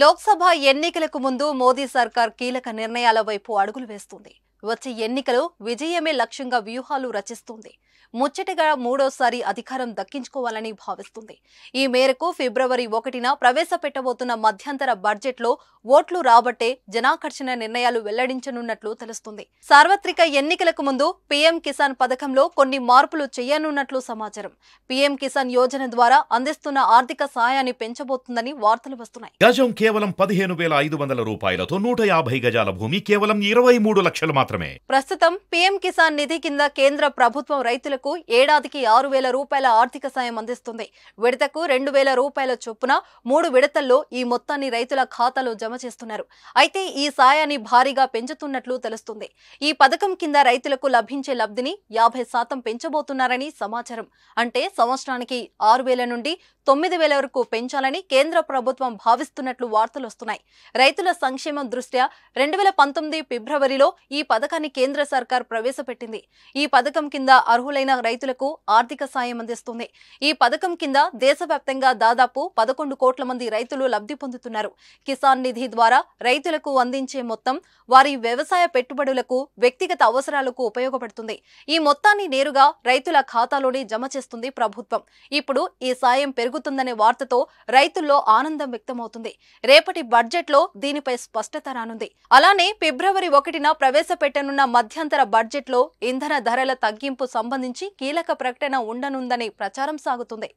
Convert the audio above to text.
లోక్సభ ఎన్నికలకు ముందు మోదీ సర్కార్ కీలక నిర్ణయాల వైపు అడుగులు వేస్తుంది వచ్చే ఎన్నికలు విజయమే లక్ష్యంగా వ్యూహాలు రచిస్తుంది ముచ్చటగా మూడోసారి అధికారం దక్కించుకోవాలని భావిస్తుంది ఈ మేరకు ఫిబ్రవరి ఒకటిన ప్రవేశపెట్టబోతున్న మధ్యంతర బడ్జెట్లో ఓట్లు రాబట్టే జనాకర్షణ నిర్ణయాలు వెల్లడించనున్నట్లు తెలుస్తుంది సార్వత్రిక ఎన్నికలకు ముందు పీఎం కిసాన్ పథకంలో కొన్ని మార్పులు చేయనున్నట్లు సమాచారం పీఎం కిసాన్ యోజన ద్వారా అందిస్తున్న ఆర్థిక సహాయాన్ని పెంచబోతుందని వార్తలు వస్తున్నాయి గజం కేవలం పదిహేను వేల ఐదు వందల రూపాయలతో నూట యాభై గజాల భూమి కేవలం ఇరవై మూడు లక్షలు మాత్రమే ప్రస్తుతం పీఎం కిసాన్ నిధి కింద కేంద్ర ప్రభుత్వం రైతు రైతులకు ఏడాదికి ఆరు వేల రూపాయల ఆర్థిక సాయం అందిస్తుంది విడతకు రెండు వేల రూపాయల చొప్పున మూడు విడతల్లో ఈ మొత్తాన్ని రైతుల ఖాతాలో జమ చేస్తున్నారు అయితే ఈ సాయాన్ని భారీగా పెంచుతున్నట్లు తెలుస్తుంది ఈ పథకం కింద రైతులకు లభించే లబ్ధిని యాభై శాతం పెంచబోతున్నారని సమాచారం అంటే సంవత్సరానికి ఆరు వేల నుండి తొమ్మిది వేల వరకు పెంచాలని కేంద్ర ప్రభుత్వం భావిస్తున్నట్లు వార్తలు వస్తున్నాయి రైతుల సంక్షేమం దృష్ట్యా రెండు వేల పంతొమ్మిది ఫిబ్రవరిలో ఈ పథకాన్ని కేంద్ర సర్కార్ ప్రవేశపెట్టింది ఈ పథకం కింద అర్హులు అర్హులైన రైతులకు ఆర్థిక సాయం అందిస్తుంది ఈ పథకం కింద దేశవ్యాప్తంగా దాదాపు పదకొండు కోట్ల మంది రైతులు లబ్ధి పొందుతున్నారు కిసాన్ నిధి ద్వారా రైతులకు అందించే మొత్తం వారి వ్యవసాయ పెట్టుబడులకు వ్యక్తిగత అవసరాలకు ఉపయోగపడుతుంది ఈ మొత్తాన్ని నేరుగా రైతుల ఖాతాలోనే జమ చేస్తుంది ప్రభుత్వం ఇప్పుడు ఈ సాయం పెరుగుతుందనే వార్తతో రైతుల్లో ఆనందం వ్యక్తమవుతుంది రేపటి బడ్జెట్ లో దీనిపై స్పష్టత రానుంది అలానే ఫిబ్రవరి ఒకటిన ప్రవేశపెట్టనున్న మధ్యంతర బడ్జెట్ లో ఇంధన ధరల తగ్గింపు సంబంధించి సంబంధించి కీలక ప్రకటన ఉండనుందనే ప్రచారం సాగుతుంది